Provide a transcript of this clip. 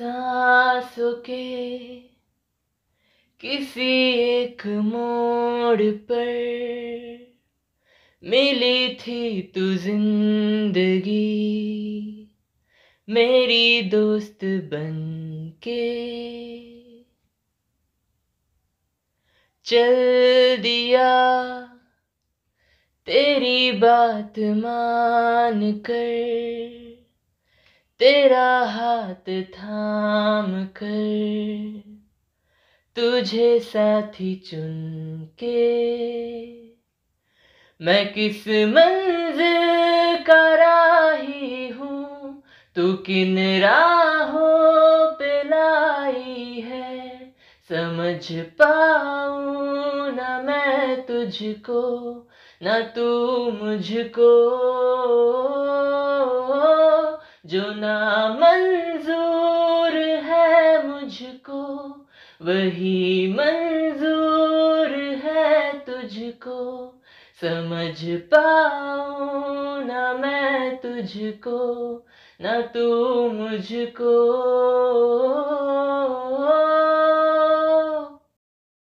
सांसों के किसी एक मोड़ पर मिली थी तू जिंदगी मेरी दोस्त बन के चल दिया तेरी बात मान कर तेरा हाथ थाम कर तुझे साथी चुन के मैं किस मंजिल का राही हूँ तू किन राहों पे लाई है समझ पाऊँ ना मैं तुझको ना तू मुझको जो ना मंजूर है मुझको वही मंजूर है तुझको समझ पाऊँ ना मैं तुझको ना तू मुझको